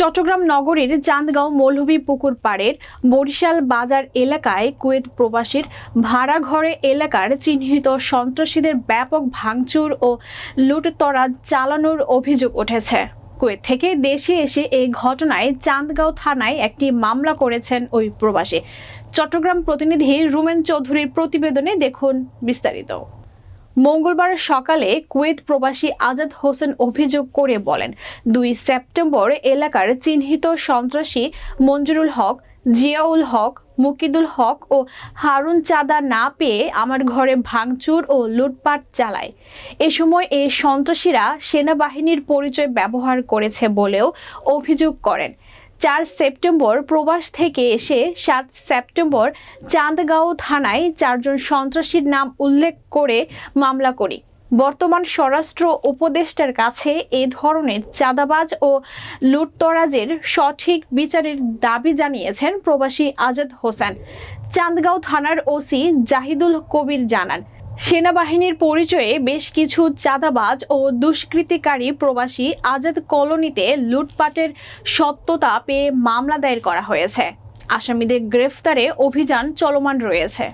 চট্টগ্রাম নগরের চাঁদগাঁও মৌলভী পুকুর পাড়ের বরিশাল বাজার এলাকায় কুয়েত প্রবাসীর ভাড়াঘরে এলাকার চিহ্নিত সন্ত্রাসীদের ব্যাপক ভাঙচুর ও লুটতরা চালানোর অভিযোগ উঠেছে কুয়েত থেকে দেশে এসে এই ঘটনায় চাঁদগাঁও থানায় একটি মামলা করেছেন ওই প্রবাসী চট্টগ্রাম প্রতিনিধি রুমেন চৌধুরীর প্রতিবেদনে দেখুন বিস্তারিত মঙ্গলবার সকালে কুয়েত প্রবাসী আজাদ হোসেন অভিযোগ করে বলেন দুই সেপ্টেম্বর এলাকার চিহ্নিত সন্ত্রাসী মঞ্জুরুল হক জিয়াউল হক মুকিদুল হক ও হারুন চাঁদা না পেয়ে আমার ঘরে ভাঙচুর ও লুটপাট চালায় এ সময় এই সন্ত্রাসীরা সেনাবাহিনীর পরিচয় ব্যবহার করেছে বলেও অভিযোগ করেন চার সেপ্টেম্বর প্রবাস থেকে এসে সাত সেপ্টেম্বর চাঁদগাঁও থানায় চারজন সন্ত্রাসীর নাম উল্লেখ করে মামলা করি বর্তমান স্বরাষ্ট্র উপদেষ্টার কাছে এ ধরনের চাঁদাবাজ ও লুটতরাজের সঠিক বিচারের দাবি জানিয়েছেন প্রবাসী আজাদ হোসেন চাঁদগাঁও থানার ওসি জাহিদুল কবির জানান সেনাবাহিনীর পরিচয়ে বেশ কিছু চাঁদাবাজ ও দুষ্কৃতিকারী প্রবাসী আজাদ কলোনিতে লুটপাটের সত্যতা পেয়ে মামলা দায়ের করা হয়েছে আসামিদের গ্রেফতারে অভিযান চলমান রয়েছে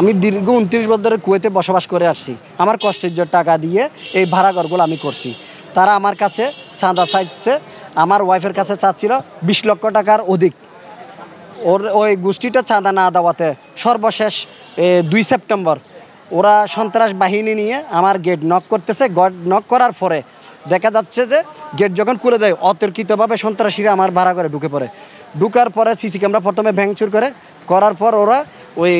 আমি দীর্ঘ উনত্রিশ বছর ধরে কুয়েতে বসবাস করে আসছি আমার কষ্টের টাকা দিয়ে এই ভাড়াঘরগুলো আমি করছি তারা আমার কাছে চাঁদা চাইছে আমার ওয়াইফের কাছে চাচ্ছিল বিশ লক্ষ টাকার অধিক ওর ওই গোষ্ঠীটা চাঁদা না দেওয়াতে সর্বশেষ দুই সেপ্টেম্বর ওরা সন্ত্রাস বাহিনী নিয়ে আমার গেট নক করতেছে গট নক করার পরে দেখা যাচ্ছে যে গেট যখন খুলে দেয় অতর্কিতভাবে সন্ত্রাসীরা আমার ভাড়া করে ঢুকে পড়ে ঢুকার পরে সিসি ক্যামেরা প্রথমে ভ্যাংচুর করে করার পর ওরা ওই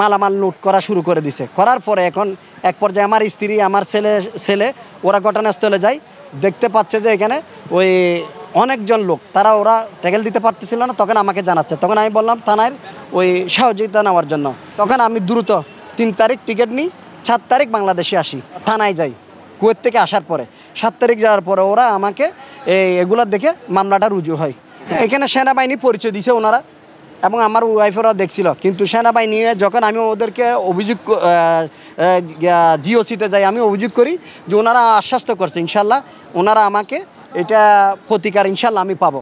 মালামাল লুট করা শুরু করে দিছে করার পরে এখন এক পর্যায়ে আমার স্ত্রী আমার ছেলে ছেলে ওরা ঘটনাস্থলে যায় দেখতে পাচ্ছে যে এখানে ওই অনেকজন লোক তারা ওরা ট্যাকেল দিতে পারতেছিল না তখন আমাকে জানাচ্ছে তখন আমি বললাম থানায় ওই সহযোগিতা নেওয়ার জন্য তখন আমি দ্রুত তিন তারিখ টিকিট নিই সাত তারিখ বাংলাদেশে আসি থানায় যাই কুয়েত থেকে আসার পরে সাত তারিখ যাওয়ার পরে ওরা আমাকে এই এগুলো দেখে মামলাটা রুজু হয় এখানে সেনাবাহিনী পরিচয় দিছে ওনারা এবং আমার ওয়াইফেরাও দেখছিল কিন্তু সেনাবাহিনী যখন আমি ওদেরকে অভিযোগ জিওসিতে যাই আমি অভিযোগ করি যে ওনারা আশ্বস্ত করছে ইনশাল্লাহ ওনারা আমাকে এটা প্রতিকার ইনশাল্লাহ আমি পাবো